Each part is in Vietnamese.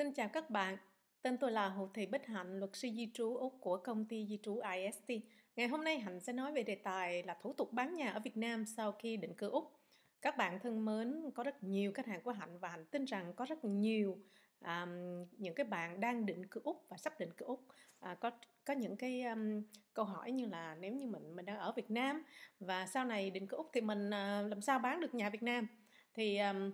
Xin chào các bạn, tên tôi là Hồ Thị Bích Hạnh, luật sư di trú Úc của công ty di trú IST. Ngày hôm nay Hạnh sẽ nói về đề tài là thủ tục bán nhà ở Việt Nam sau khi định cư Úc. Các bạn thân mến, có rất nhiều khách hàng của Hạnh và Hạnh tin rằng có rất nhiều um, những cái bạn đang định cư Úc và sắp định cư Úc à, có có những cái um, câu hỏi như là nếu như mình mình đang ở Việt Nam và sau này định cư Úc thì mình uh, làm sao bán được nhà Việt Nam thì um,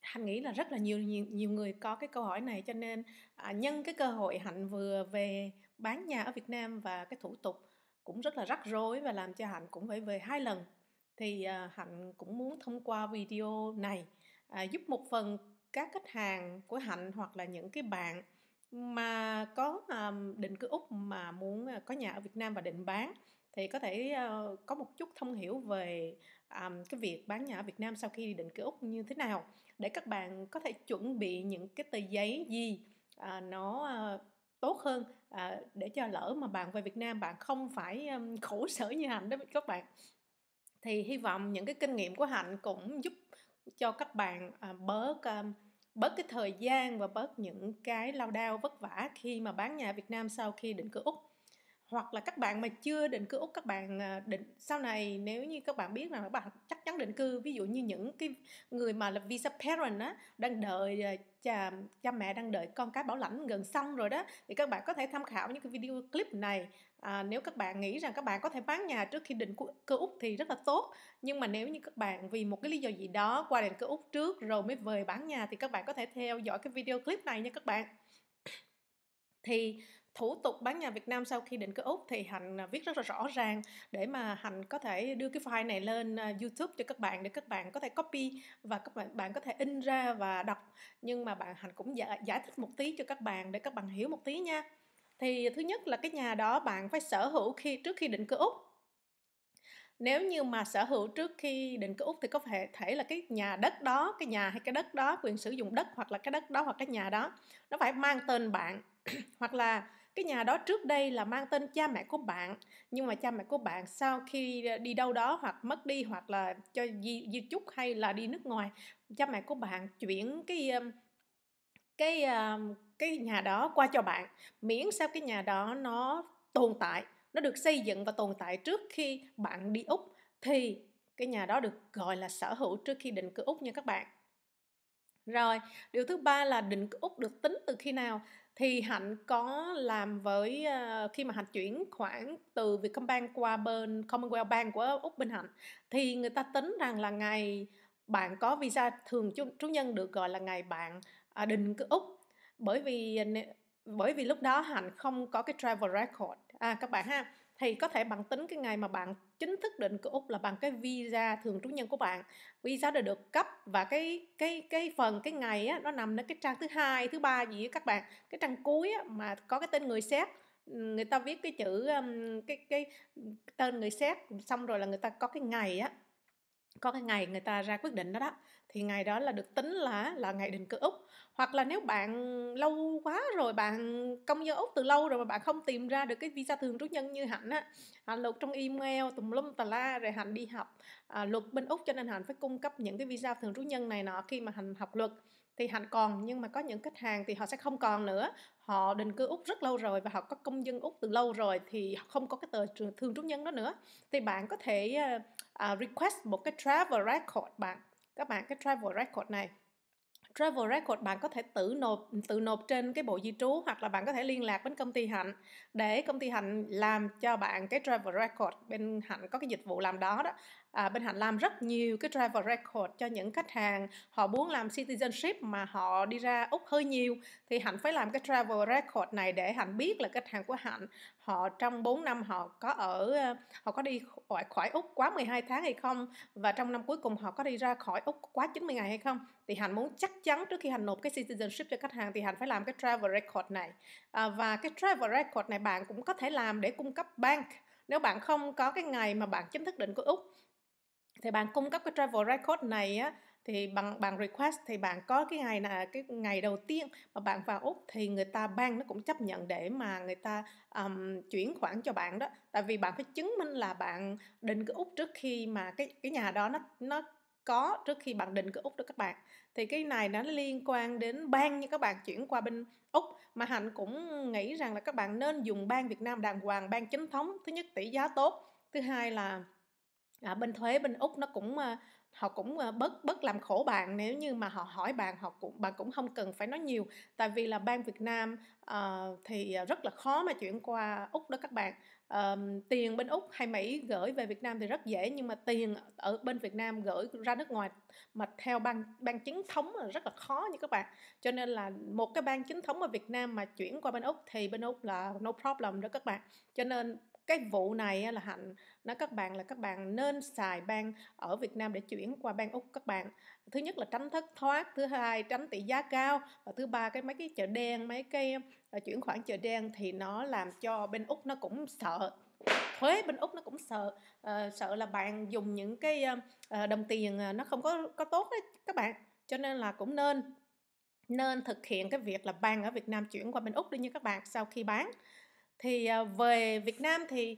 hạnh nghĩ là rất là nhiều nhiều, nhiều người có cái câu hỏi này cho nên à, nhân cái cơ hội hạnh vừa về bán nhà ở Việt Nam và cái thủ tục cũng rất là rắc rối và làm cho hạnh cũng phải về hai lần thì à, hạnh cũng muốn thông qua video này à, giúp một phần các khách hàng của hạnh hoặc là những cái bạn mà có à, định cư úc mà muốn à, có nhà ở Việt Nam và định bán thì có thể uh, có một chút thông hiểu về um, cái việc bán nhà ở Việt Nam sau khi định cư úc như thế nào để các bạn có thể chuẩn bị những cái tờ giấy gì à, nó à, tốt hơn à, để cho lỡ mà bạn về Việt Nam bạn không phải um, khổ sở như Hạnh đó các bạn thì hy vọng những cái kinh nghiệm của Hạnh cũng giúp cho các bạn à, bớt um, bớt cái thời gian và bớt những cái lao đao vất vả khi mà bán nhà Việt Nam sau khi định cư Úc hoặc là các bạn mà chưa định cư úc các bạn à, định sau này nếu như các bạn biết là các bạn chắc chắn định cư ví dụ như những cái người mà là visa parent á đang đợi à, cha cha mẹ đang đợi con cái bảo lãnh gần xong rồi đó thì các bạn có thể tham khảo những cái video clip này à, nếu các bạn nghĩ rằng các bạn có thể bán nhà trước khi định cư úc thì rất là tốt nhưng mà nếu như các bạn vì một cái lý do gì đó qua định cư úc trước rồi mới về bán nhà thì các bạn có thể theo dõi cái video clip này nha các bạn thì thủ tục bán nhà Việt Nam sau khi định cư Úc thì Hạnh à, viết rất là rõ ràng để mà Hạnh có thể đưa cái file này lên à, YouTube cho các bạn để các bạn có thể copy và các bạn bạn có thể in ra và đọc nhưng mà bạn Hạnh cũng giải, giải thích một tí cho các bạn để các bạn hiểu một tí nha thì thứ nhất là cái nhà đó bạn phải sở hữu khi trước khi định cư Úc nếu như mà sở hữu trước khi định cư úc thì có thể thể là cái nhà đất đó cái nhà hay cái đất đó quyền sử dụng đất hoặc là cái đất đó hoặc cái nhà đó nó phải mang tên bạn hoặc là cái nhà đó trước đây là mang tên cha mẹ của bạn nhưng mà cha mẹ của bạn sau khi đi đâu đó hoặc mất đi hoặc là cho di, di chúc hay là đi nước ngoài cha mẹ của bạn chuyển cái um, cái um, cái nhà đó qua cho bạn miễn sao cái nhà đó nó tồn tại nó được xây dựng và tồn tại trước khi bạn đi úc thì cái nhà đó được gọi là sở hữu trước khi định cư úc nha các bạn rồi điều thứ ba là định cư úc được tính từ khi nào thì hạnh có làm với uh, khi mà hạnh chuyển khoản từ Vietcombank qua bên Commonwealth Bank của úc bên hạnh thì người ta tính rằng là ngày bạn có visa thường trú, trú nhân được gọi là ngày bạn à, định cư úc bởi vì bởi vì lúc đó hạnh không có cái travel record à các bạn ha thì có thể bạn tính cái ngày mà bạn chính thức định cư úc là bằng cái visa thường trú nhân của bạn visa đã được cấp và cái cái cái phần cái ngày á, nó nằm ở cái trang thứ hai thứ ba gì các bạn cái trang cuối á, mà có cái tên người xét người ta viết cái chữ cái cái tên người xét xong rồi là người ta có cái ngày á có cái ngày người ta ra quyết định đó đó thì ngày đó là được tính là là ngày định cư úc hoặc là nếu bạn lâu quá rồi bạn công dân úc từ lâu rồi mà bạn không tìm ra được cái visa thường trú nhân như hạnh á hạnh à, lục trong email tùm lum tà la rồi hạnh đi học à, luật bên úc cho nên hạnh phải cung cấp những cái visa thường trú nhân này nọ khi mà hạnh học luật thì hạnh còn nhưng mà có những khách hàng thì họ sẽ không còn nữa họ định cư úc rất lâu rồi và họ có công dân úc từ lâu rồi thì không có cái tờ thường trú nhân đó nữa thì bạn có thể uh, request một cái travel record bạn các bạn cái travel record này travel record bạn có thể tự nộp tự nộp trên cái bộ di trú hoặc là bạn có thể liên lạc với công ty hạnh để công ty hạnh làm cho bạn cái travel record bên hạnh có cái dịch vụ làm đó đó à, bên hạnh làm rất nhiều cái travel record cho những khách hàng họ muốn làm citizenship mà họ đi ra úc hơi nhiều thì hạnh phải làm cái travel record này để hạnh biết là khách hàng của hạnh họ trong 4 năm họ có ở ờ, họ có đi khỏi, khỏi úc quá 12 tháng hay không và trong năm cuối cùng họ có đi ra khỏi úc quá 90 ngày hay không thì hạnh muốn chắc chắn trước khi hạnh nộp cái citizenship cho khách hàng thì hạnh phải làm cái travel record này à, và cái travel record này bạn cũng có thể làm để cung cấp bank nếu bạn không có cái ngày mà bạn chính thức định của úc thì bạn cung cấp cái travel record này á thì bằng bằng request thì bạn có cái ngày là cái ngày đầu tiên mà bạn vào úc thì người ta ban nó cũng chấp nhận để mà người ta um, chuyển khoản cho bạn đó tại vì bạn phải chứng minh là bạn định cư úc trước khi mà cái cái nhà đó nó nó có trước khi bạn định cư úc được các bạn thì cái này nó liên quan đến ban như các bạn chuyển qua bên úc mà hạnh cũng nghĩ rằng là các bạn nên dùng ban việt nam đàng hoàng ban chính thống thứ nhất tỷ giá tốt thứ hai là à, bên thuế bên úc nó cũng ờ, họ cũng ờ, bất bất làm khổ bạn nếu như mà họ hỏi bạn họ cũng bạn cũng không cần phải nói nhiều tại vì là ban Việt Nam uh, thì rất là khó mà chuyển qua úc đó các bạn uh, tiền bên úc hay mỹ gửi về Việt Nam thì rất dễ nhưng mà tiền ở bên Việt Nam gửi ra nước ngoài mà theo ban ban chính thống là rất là khó như các bạn cho nên là một cái ban chính thống ở Việt Nam mà chuyển qua bên úc thì bên úc là no problem đó các bạn cho nên cái vụ này là hạnh nói các bạn là các bạn nên xài ban ở Việt Nam để chuyển qua ban Úc các bạn thứ nhất là tránh thất thoát thứ hai tránh tỷ giá cao và thứ ba cái mấy cái chợ đen mấy cái ờ, chuyển khoản chợ đen thì nó làm cho bên Úc nó cũng sợ thuế bên úc nó cũng sợ uh, sợ là bạn dùng những cái uh, đồng tiền nó không có có tốt đấy các bạn cho nên là cũng nên nên thực hiện cái việc là ban ở Việt Nam chuyển qua bên úc đi như các bạn sau khi bán thì à, về Việt Nam thì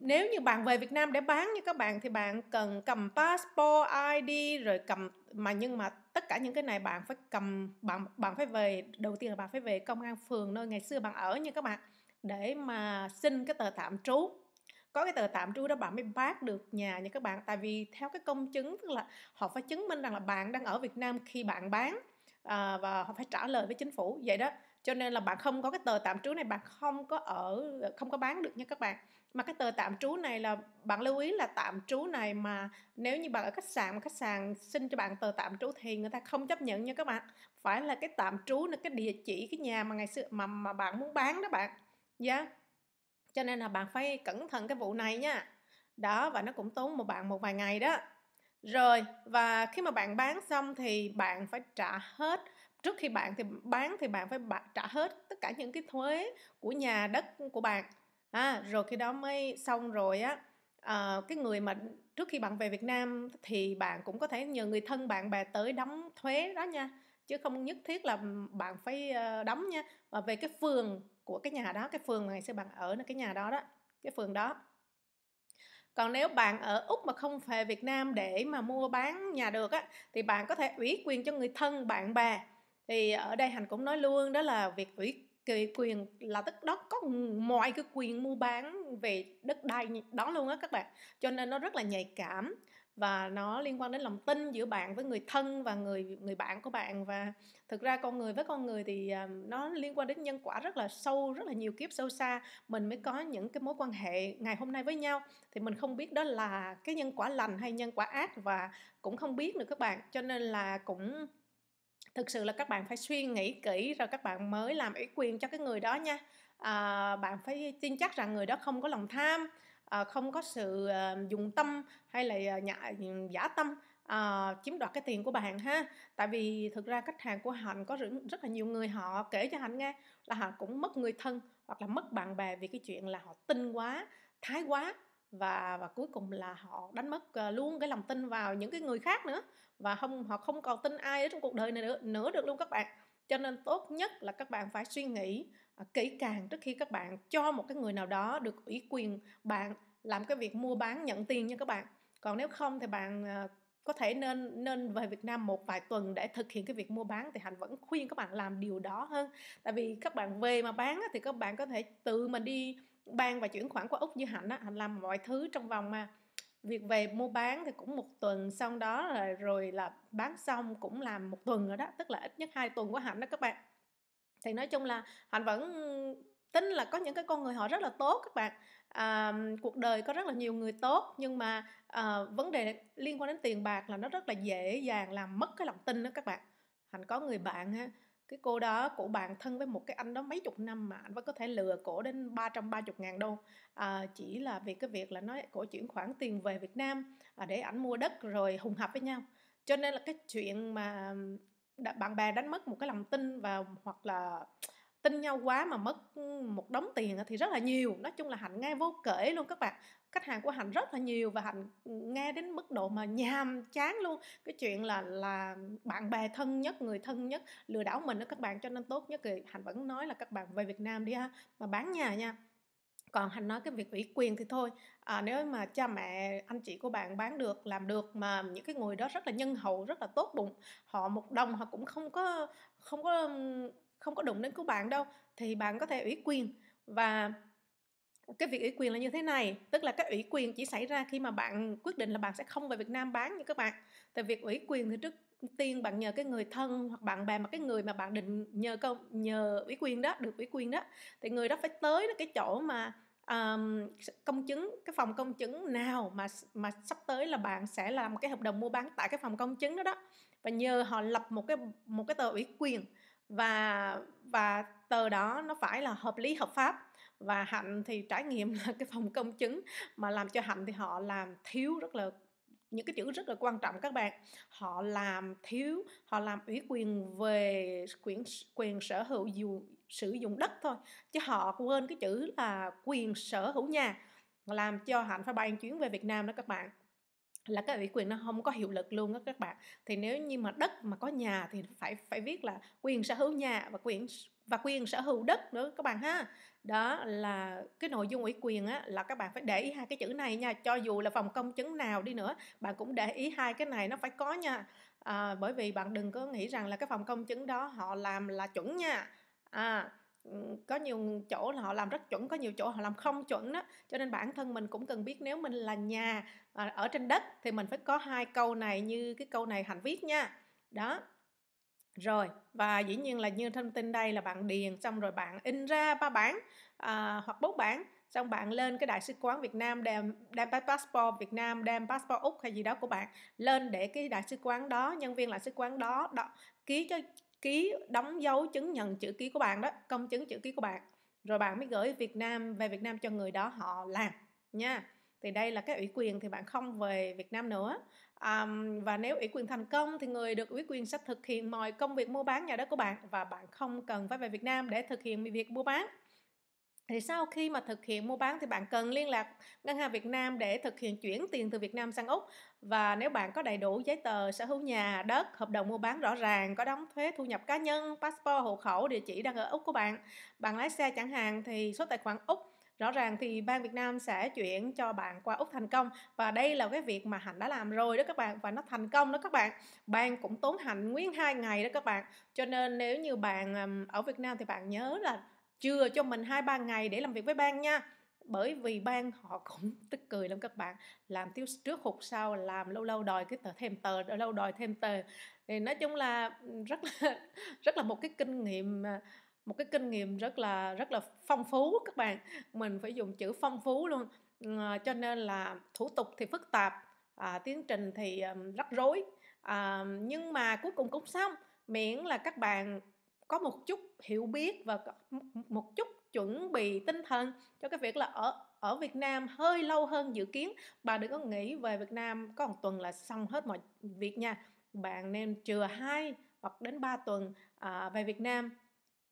nếu như bạn về Việt Nam để bán như các bạn thì bạn cần cầm passport ID rồi cầm mà nhưng mà tất cả những cái này bạn phải cầm bạn bạn phải về đầu tiên là bạn phải về công an phường nơi ngày xưa bạn ở như các bạn để mà xin cái tờ tạm trú có cái tờ tạm trú đó bạn mới bác được nhà như các bạn tại vì theo cái công chứng tức là họ phải chứng minh rằng là bạn đang ở Việt Nam khi bạn bán à, và họ phải trả lời với chính phủ vậy đó cho nên là bạn không có cái tờ tạm trú này bạn không có ở không có bán được nha các bạn mà cái tờ tạm trú này là bạn lưu ý là tạm trú này mà nếu như bạn ở khách sạn mà khách sạn xin cho bạn tờ tạm trú thì người ta không chấp nhận nha các bạn phải là cái tạm trú là cái địa chỉ cái nhà mà ngày xưa mà mà bạn muốn bán đó bạn dạ yeah. cho nên là bạn phải cẩn thận cái vụ này nha đó và nó cũng tốn một bạn một vài ngày đó rồi và khi mà bạn bán xong thì bạn phải trả hết trước khi bạn thì bán thì bạn phải trả hết tất cả những cái thuế của nhà đất của bạn à, rồi khi đó mới xong rồi á à, cái người mà trước khi bạn về Việt Nam thì bạn cũng có thể nhờ người thân bạn bè tới đóng thuế đó nha chứ không nhất thiết là bạn phải ờ, đóng nha và về cái phường của cái nhà đó cái phường mà ngày xưa bạn ở là cái nhà đó đó cái phường đó còn nếu bạn ở úc mà không về việt nam để mà mua bán nhà được á thì bạn có thể ủy quyền cho người thân bạn bè thì ở đây hành cũng nói luôn đó là việc ủy quyền là tất đó có mọi cái quyền mua bán về đất đai đó luôn á các bạn cho nên nó rất là nhạy cảm và nó liên quan đến lòng tin giữa bạn với người thân và người người bạn của bạn và thực ra con người với con người thì à, nó liên quan đến nhân quả rất là sâu rất là nhiều kiếp sâu xa mình mới có những cái mối quan hệ ngày hôm nay với nhau thì mình không biết đó là cái nhân quả lành hay nhân quả ác và cũng không biết nữa các bạn cho nên là cũng thực sự là các bạn phải suy nghĩ kỹ rồi các bạn mới làm ủy quyền cho cái người đó nha à, bạn phải tin chắc rằng người đó không có lòng tham à, không có sự à, dùng tâm hay là ờ, nhã, giả tâm à, chiếm đoạt cái tiền của bạn ha tại vì thực ra khách hàng của hạnh có rất là nhiều người họ kể cho hạnh nghe là họ cũng mất người thân hoặc là mất bạn bè vì cái chuyện là họ tin quá thái quá và và cuối cùng là họ đánh mất ờ, luôn cái lòng tin vào những cái người khác nữa và không họ không còn tin ai ở trong cuộc đời này nữa, nữa được luôn các bạn cho nên tốt nhất là các bạn phải suy nghĩ à, kỹ càng trước khi các bạn cho một cái người nào đó được ủy quyền bạn làm cái việc mua bán nhận tiền nha các bạn còn nếu không thì bạn ờ, có thể nên nên về Việt Nam một vài tuần để thực hiện cái việc mua bán thì Hạnh vẫn khuyên các bạn làm điều đó hơn tại vì các bạn về mà bán thì các bạn có thể tự mình đi ban và chuyển khoản qua úc với hạnh á hạnh làm mọi thứ trong vòng mà việc về mua bán thì cũng một tuần xong đó rồi rồi là bán xong cũng làm một tuần rồi đó tức là ít nhất hai tuần của hạnh đó các bạn thì nói chung là hạnh vẫn tính là có những cái con người họ rất là tốt các bạn à, cuộc đời có rất là nhiều người tốt nhưng mà à, vấn đề liên quan đến tiền bạc là nó rất là dễ dàng làm mất cái lòng tin đó các bạn hạnh có người bạn ha cái cô đó cổ bạn thân với một cái anh đó mấy chục năm mà anh vẫn có thể lừa cổ đến 330 ngàn đô à, chỉ là vì cái việc là nói cổ chuyển khoản tiền về Việt Nam à, để ảnh mua đất rồi hùng hợp với nhau cho nên là cái chuyện mà bạn bè đánh mất một cái lòng tin và hoặc là tin nhau quá mà mất ừ, một đống tiền thì rất là nhiều nói chung là hạnh nghe vô kể luôn các bạn khách hàng của hạnh rất là nhiều và hạnh ừ, nghe đến mức độ mà nhàm chán luôn cái chuyện là là bạn bè thân nhất người thân nhất lừa đảo mình đó các bạn cho nên tốt nhất thì hạnh vẫn nói là các bạn về việt nam đi ha mà bán nhà nha còn hạnh nói cái việc ủy quyền thì thôi à, nếu mà cha mẹ anh chị của bạn bán được làm được mà những cái người đó rất là nhân hậu rất là tốt bụng họ một đồng họ cũng không có không có không có đụng đến của bạn đâu thì bạn có thể ủy quyền và cái việc ủy quyền là như thế này tức là cái ủy quyền chỉ xảy ra khi mà bạn quyết định là bạn sẽ không về Việt Nam bán như các bạn tại việc ủy quyền thì trước tiên bạn nhờ cái người thân hoặc bạn bè mà cái người mà bạn định nhờ công nhờ ủy quyền đó được ủy quyền đó thì người đó phải tới cái chỗ mà um, công chứng cái phòng công chứng nào mà mà sắp tới là bạn sẽ làm cái hợp đồng mua bán tại cái phòng công chứng đó đó và nhờ họ lập một cái một cái tờ ủy quyền và và tờ đó nó phải là hợp lý hợp pháp và hạnh thì trải nghiệm là cái phòng công chứng mà làm cho hạnh thì họ làm thiếu rất là những cái chữ rất là quan trọng các bạn họ làm thiếu họ làm ủy quyền về quyền quyền sở hữu dù, sử dụng đất thôi chứ họ quên cái chữ là quyền sở hữu nhà làm cho hạnh phải bay chuyến về Việt Nam đó các bạn là cái ủy quyền nó không có hiệu lực luôn đó các bạn thì nếu như mà đất mà có nhà thì phải phải viết là quyền sở hữu nhà và quyền và quyền sở hữu đất nữa các bạn ha đó là cái nội dung ủy quyền á là các bạn phải để ý hai cái chữ này nha cho dù là phòng công chứng nào đi nữa bạn cũng để ý hai cái này nó phải có nha à, bởi vì bạn đừng có nghĩ rằng là cái phòng công chứng đó họ làm là chuẩn nha à có nhiều chỗ là họ làm rất chuẩn có nhiều chỗ họ làm không chuẩn đó cho nên bản thân mình cũng cần biết nếu mình là nhà à, ở trên đất thì mình phải có hai câu này như cái câu này hành viết nha đó rồi và dĩ nhiên là như thông tin đây là bạn điền xong rồi bạn in ra ba bản à, hoặc bốn bản xong bạn lên cái đại sứ quán Việt Nam đem đem passport Việt Nam đem passport úc hay gì đó của bạn lên để cái đại sứ quán đó nhân viên đại sứ quán đó, đó ký cho ký đóng dấu chứng nhận chữ ký của bạn đó công chứng chữ ký của bạn rồi bạn mới gửi Việt Nam về Việt Nam cho người đó họ làm nha thì đây là cái ủy quyền thì bạn không về Việt Nam nữa um, và nếu ủy quyền thành công thì người được ủy quyền sẽ thực hiện mọi công việc mua bán nhà đất của bạn và bạn không cần phải về Việt Nam để thực hiện việc mua bán thì sau khi mà thực hiện mua bán thì bạn cần liên lạc ngân hàng Việt Nam để thực hiện chuyển tiền từ Việt Nam sang Úc và nếu bạn có đầy đủ giấy tờ sở hữu nhà, đất, hợp đồng mua bán rõ ràng, có đóng thuế thu nhập cá nhân, passport, hộ khẩu, địa chỉ đang ở Úc của bạn, bạn lái xe chẳng hạn thì số tài khoản Úc rõ ràng thì ban Việt Nam sẽ chuyển cho bạn qua Úc thành công và đây là cái việc mà Hạnh đã làm rồi đó các bạn và nó thành công đó các bạn ban cũng tốn Hạnh nguyên hai ngày đó các bạn cho nên nếu như bạn ở Việt Nam thì bạn nhớ là chừa cho mình hai ba ngày để làm việc với ban nha bởi vì ban họ cũng tức cười lắm các bạn làm tiêu trước hụt sau làm lâu lâu đòi cái tờ thêm tờ lâu đòi thêm tờ thì nói chung là rất là rất là một cái kinh nghiệm à, một cái kinh nghiệm rất là rất là phong phú các bạn mình phải dùng chữ phong phú luôn ờ, cho nên là thủ tục thì phức tạp à, tiến trình thì um, rắc rối à, nhưng mà cuối cùng cũng xong miễn là các bạn có một chút hiểu biết và một chút chuẩn bị tinh thần cho cái việc là ở ở Việt Nam hơi lâu hơn dự kiến bà đừng có nghĩ về Việt Nam có một tuần là xong hết mọi việc nha bạn nên chừa 2 hoặc đến 3 tuần à, về Việt Nam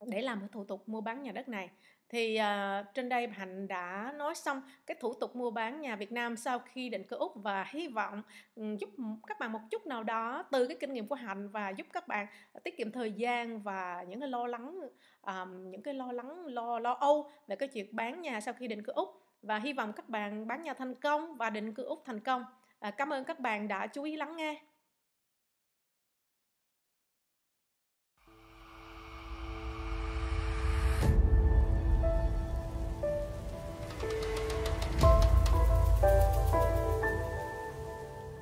để làm cái thủ tục mua bán nhà đất này thì uh, trên đây hạnh đã nói xong cái thủ tục mua bán nhà việt nam sau khi định cư úc và hy vọng ừ, giúp các bạn một chút nào đó từ cái kinh nghiệm của hạnh và giúp các bạn tiết kiệm thời gian và những cái lo lắng um, những cái lo lắng lo lo âu về cái chuyện bán nhà sau khi định cư úc và hy vọng các bạn bán nhà thành công và định cư úc thành công uh, cảm ơn các bạn đã chú ý lắng nghe